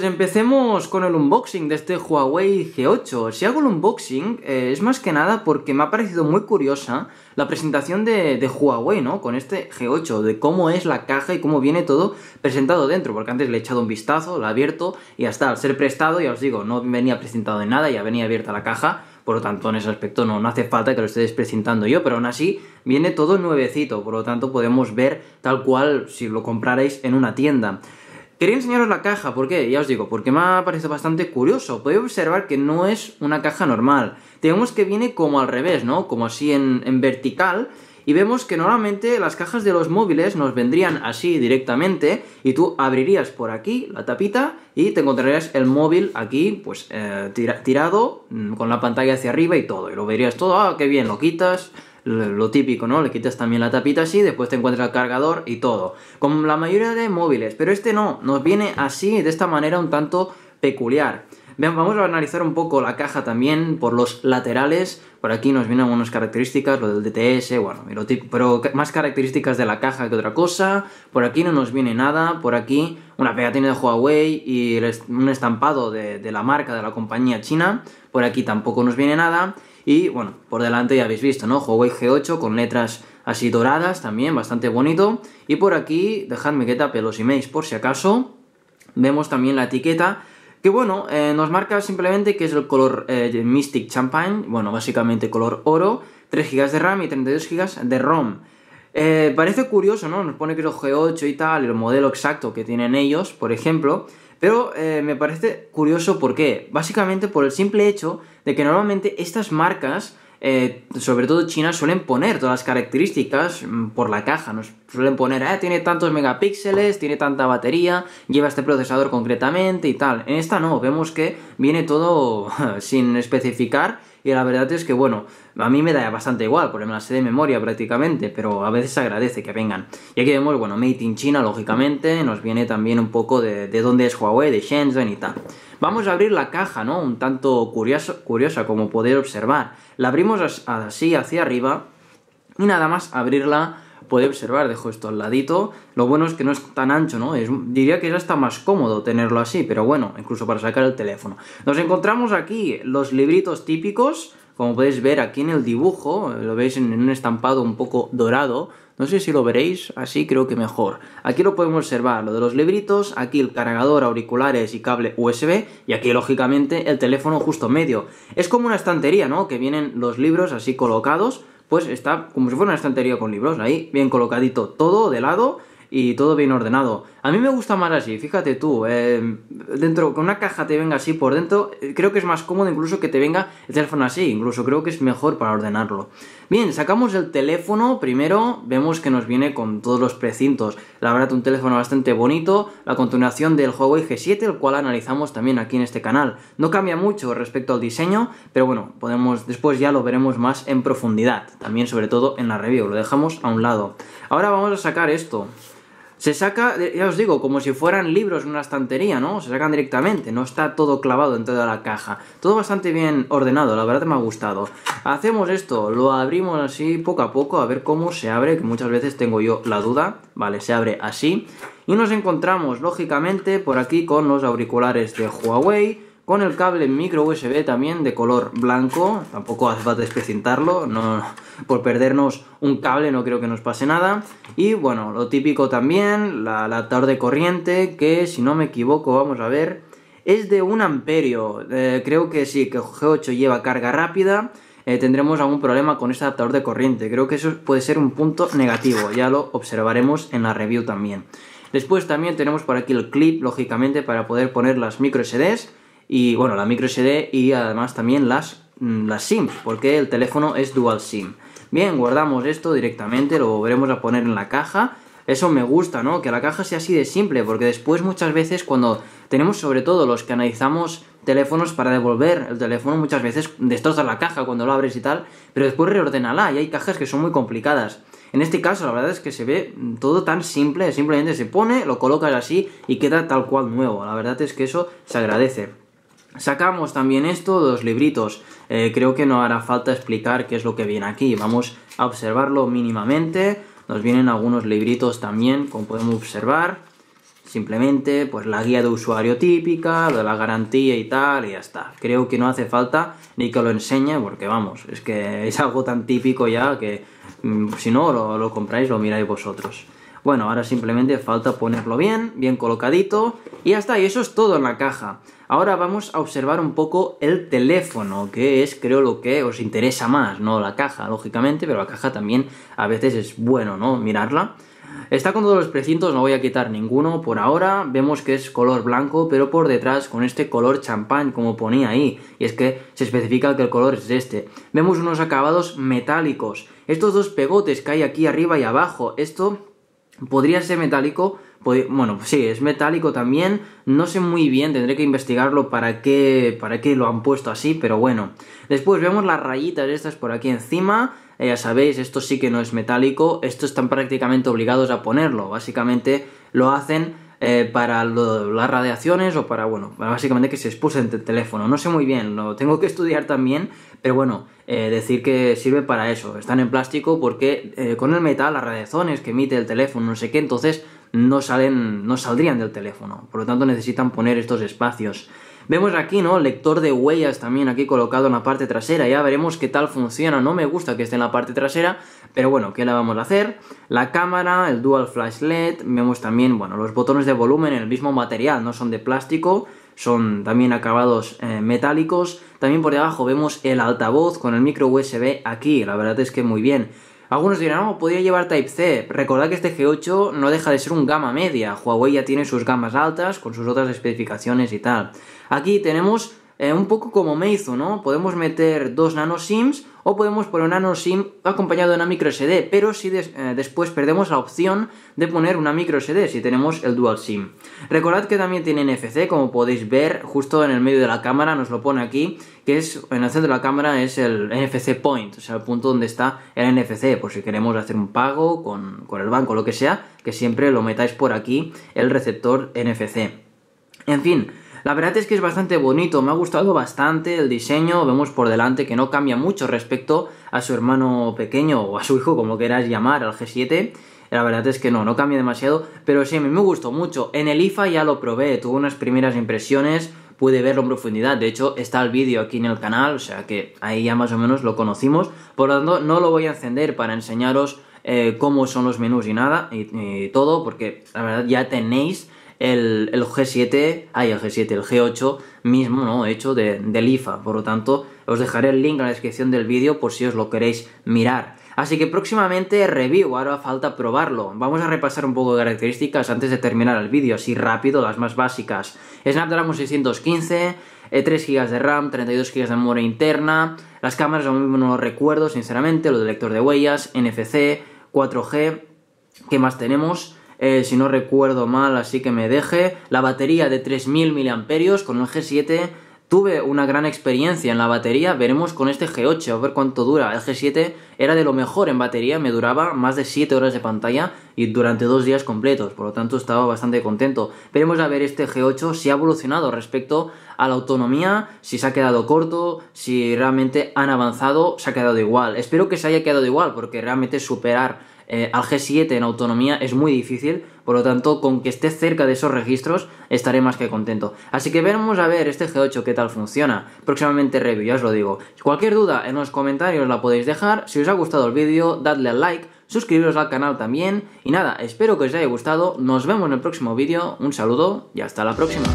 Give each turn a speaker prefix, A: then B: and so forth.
A: Pues empecemos con el unboxing de este Huawei G8. Si hago el unboxing eh, es más que nada porque me ha parecido muy curiosa la presentación de, Huawei, ¿no? Con este G8, de cómo es la caja y cómo viene todo presentado dentro, porque antes le he echado un vistazo, lo he abierto y hasta al ser prestado, ya os digo, no venía presentado de nada, ya venía abierta la caja, por lo tanto en ese aspecto no, hace falta que lo estéis presentando yo, pero aún así viene todo nuevecito, por lo tanto podemos ver tal cual si lo comprarais en una tienda. Quería enseñaros la caja, ¿por qué? Ya os digo, porque me ha parecido bastante curioso. Podéis observar que no es una caja normal. tenemos que viene como al revés, ¿no? Como así en, vertical. Y vemos que normalmente las cajas de los móviles nos vendrían así directamente y tú abrirías por aquí la tapita y te encontrarías el móvil aquí pues eh, tirado mm, con la pantalla hacia arriba y todo. Y lo verías todo, ah, qué bien, lo quitas, lo típico, ¿no? Le quitas también la tapita así, después te encuentras el cargador y todo. Como la mayoría de móviles, pero este no, nos viene así, de esta manera un tanto peculiar. Bien, vamos a analizar un poco la caja también por los laterales. Por aquí nos vienen algunas características, lo del DTS, bueno, pero más características de la caja que otra cosa. Por aquí no nos viene nada, por aquí una pegatina de Huawei y un estampado de la marca, de la compañía china. Por aquí tampoco nos viene nada. Y bueno, por delante ya habéis visto, ¿no? Huawei G8 con letras así doradas también, bastante bonito. Y por aquí, dejadme que tape los emails por si acaso, vemos también la etiqueta que bueno, eh, nos marca simplemente que es el color eh, Mystic Champagne, bueno, básicamente color oro, 3 GB de RAM y 32 GB de ROM. Eh, parece curioso, ¿no? Nos pone que es G8 y tal, el modelo exacto que tienen ellos, por ejemplo, pero eh, me parece curioso por qué. Básicamente por el simple hecho de que normalmente estas marcas, eh, sobre todo chinas, suelen poner todas las características mm, por la caja. Nos suelen poner, eh, tiene tantos megapíxeles, tiene tanta batería, lleva este procesador concretamente y tal. En esta no, vemos que viene todo sin especificar y la verdad es que, bueno, a mí me da bastante igual, porque me la sé de memoria prácticamente, pero a veces agradece que vengan. Y aquí vemos, bueno, Made in China, lógicamente, nos viene también un poco de, dónde es Huawei, de Shenzhen y tal. Vamos a abrir la caja, ¿no? Un tanto curiosa, como poder observar. La abrimos así hacia arriba y nada más abrirla puede observar, dejo esto al ladito. Lo bueno es que no es tan ancho, ¿no? diría que ya está más cómodo tenerlo así, pero bueno, incluso para sacar el teléfono. Nos encontramos aquí los libritos típicos, como podéis ver aquí en el dibujo, lo veis en un estampado un poco dorado. No sé si lo veréis, así creo que mejor. Aquí lo podemos observar, lo de los libritos, aquí el cargador, auriculares y cable USB, y aquí lógicamente el teléfono justo medio. Es como una estantería, ¿no? Que vienen los libros así colocados, pues está como si fuera una estantería con libros, ahí bien colocadito todo de lado y todo bien ordenado. A mí me gusta más así, fíjate tú, eh, dentro, con una caja te venga así por dentro, eh, creo que es más cómodo incluso que te venga el teléfono así, incluso creo que es mejor para ordenarlo. Bien, sacamos el teléfono, primero vemos que nos viene con todos los precintos, la verdad un teléfono bastante bonito, la continuación del Huawei G7, el cual analizamos también aquí en este canal. No cambia mucho respecto al diseño, pero bueno, podemos, después ya lo veremos más en profundidad, también sobre todo en la review, lo dejamos a un lado. Ahora vamos a sacar esto se saca, ya os digo, como si fueran libros en una estantería, ¿no? Se sacan directamente, no está todo clavado en toda la caja. Todo bastante bien ordenado, la verdad me ha gustado. Hacemos esto, lo abrimos así poco a poco, a ver cómo se abre, que muchas veces tengo yo la duda. Vale, se abre así. Y nos encontramos, lógicamente, por aquí con los auriculares de Huawei con el cable micro USB también de color blanco, tampoco hace falta desprecintarlo, por perdernos un cable no creo que nos pase nada. Y bueno, lo típico también, el adaptador de corriente, que si no me equivoco, vamos a ver, es de un amperio, eh, creo que sí, que G8 lleva carga rápida, eh, tendremos algún problema con este adaptador de corriente, creo que eso puede ser un punto negativo, ya lo observaremos en la review también. Después también tenemos por aquí el clip, lógicamente, para poder poner las micro SDs y bueno, la micro SD y además también las, mm, las SIM porque el teléfono es dual SIM. Bien, guardamos esto directamente, lo volveremos a poner en la caja. Eso me gusta, ¿no? Que la caja sea así de simple, porque después muchas veces cuando tenemos sobre todo los que analizamos teléfonos para devolver el teléfono, muchas veces destrozas la caja cuando lo abres y tal, pero después reordenala y hay cajas que son muy complicadas. En este caso, la verdad es que se ve mm, todo tan simple, simplemente se pone, lo colocas así y queda tal cual nuevo. La verdad es que eso se agradece. Sacamos también esto dos libritos. Eh, creo que no hará falta explicar qué es lo que viene aquí. Vamos a observarlo mínimamente. Nos vienen algunos libritos también, como podemos observar. Simplemente, pues la guía de usuario típica, de la garantía y tal, y ya está. Creo que no hace falta ni que lo enseñe, porque vamos, es que es algo tan típico ya que mm, si no lo compráis, lo miráis vosotros. Bueno, ahora simplemente falta ponerlo bien, bien colocadito y ya está, y eso es todo en la caja. Ahora vamos a observar un poco el teléfono, que es creo lo que os interesa más, no la caja, lógicamente, pero la caja también a veces es bueno, ¿no? Mirarla. Está con todos los precintos, no voy a quitar ninguno por ahora. Vemos que es color blanco, pero por detrás con este color champán, como ponía ahí. Y es que se especifica que el color es este. Vemos unos acabados metálicos. Estos dos pegotes que hay aquí arriba y abajo. Esto Podría ser metálico, bueno, sí, es metálico también. No sé muy bien, tendré que investigarlo para qué, para qué lo han puesto así, pero bueno. Después vemos las rayitas estas por aquí encima. Eh, ya sabéis, esto sí que no es metálico. Estos están prácticamente obligados a ponerlo. Básicamente lo hacen eh, para las radiaciones o para, bueno, básicamente que se en el teléfono. No sé muy bien, lo tengo que estudiar también, pero bueno, eh, decir que sirve para eso. Están en plástico porque eh, con el metal, las radiaciones que emite el teléfono, no sé qué, entonces no, salen, no saldrían del teléfono. Por lo tanto, necesitan poner estos espacios. Vemos aquí, ¿no? Lector de huellas también aquí colocado en la parte trasera. Ya veremos qué tal funciona. No me gusta que esté en la parte trasera, pero bueno, ¿qué le vamos a hacer? La cámara, el dual flash LED. Vemos también, bueno, los botones de volumen en el mismo material. No son de plástico, son también acabados eh, metálicos. También por debajo vemos el altavoz con el micro USB aquí. La verdad es que muy bien. Algunos dirán, no, oh, podría llevar Type-C. Recordad que este G8 no deja de ser un gama media. Huawei ya tiene sus gamas altas con sus otras especificaciones y tal. Aquí tenemos eh, un poco como hizo, ¿no? Podemos meter dos nano sims o podemos poner un nano sim acompañado de una micro SD, pero si eh, después perdemos la opción de poner una micro SD si tenemos el dual sim. Recordad que también tiene NFC, como podéis ver justo en el medio de la cámara, nos lo pone aquí, que es en el centro de la cámara es el NFC point, o sea, el punto donde está el NFC, por si queremos hacer un pago con, con el banco, lo que sea, que siempre lo metáis por aquí el receptor NFC. En fin, la verdad es que es bastante bonito, me ha gustado bastante el diseño, vemos por delante que no cambia mucho respecto a su hermano pequeño o a su hijo, como queráis llamar, al G7. La verdad es que no, no cambia demasiado, pero sí, me gustó mucho. En el IFA ya lo probé, tuve unas primeras impresiones, pude verlo en profundidad. De hecho, está el vídeo aquí en el canal, o sea que ahí ya más o menos lo conocimos. Por lo tanto, no lo voy a encender para enseñaros eh, cómo son los menús y nada, y, todo, porque la verdad ya tenéis el, G7, hay el G7, el G8 mismo, ¿no? Hecho de, LIFA. IFA. Por lo tanto, os dejaré el link en la descripción del vídeo por si os lo queréis mirar. Así que próximamente review, ahora falta probarlo. Vamos a repasar un poco de características antes de terminar el vídeo, así rápido, las más básicas. Snapdragon 615, 3 GB de RAM, 32 GB de memoria interna, las cámaras aún no lo recuerdo, sinceramente, lo del lector de huellas, NFC, 4G, ¿qué más tenemos? Eh, si no recuerdo mal, así que me deje. La batería de 3000 mAh con el G7 tuve una gran experiencia en la batería, veremos con este G8, a ver cuánto dura. El G7 era de lo mejor en batería, me duraba más de 7 horas de pantalla y durante dos días completos, por lo tanto estaba bastante contento. Veremos a ver este G8 si ha evolucionado respecto a la autonomía, si se ha quedado corto, si realmente han avanzado, se ha quedado igual. Espero que se haya quedado igual, porque realmente superar eh, al G7 en autonomía es muy difícil, por lo tanto, con que esté cerca de esos registros estaré más que contento. Así que veremos a ver este G8 qué tal funciona. Próximamente review, ya os lo digo. Cualquier duda en los comentarios la podéis dejar. Si os ha gustado el vídeo, dadle al like, suscribiros al canal también. Y nada, espero que os haya gustado. Nos vemos en el próximo vídeo. Un saludo y hasta la próxima.